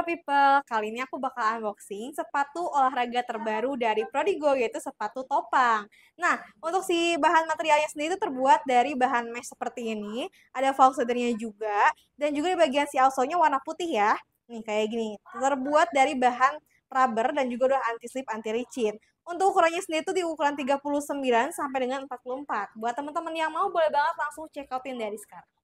Pro People, kali ini aku bakal unboxing sepatu olahraga terbaru dari Prodigo yaitu sepatu topang. Nah, untuk si bahan materialnya sendiri itu terbuat dari bahan mesh seperti ini, ada falsedernya juga, dan juga di bagian si alsonya warna putih ya. Nih kayak gini, terbuat dari bahan rubber dan juga udah anti slip anti licin. Untuk ukurannya sendiri itu di ukuran 39 sampai dengan 44. Buat teman-teman yang mau boleh banget langsung check outin dari sekarang.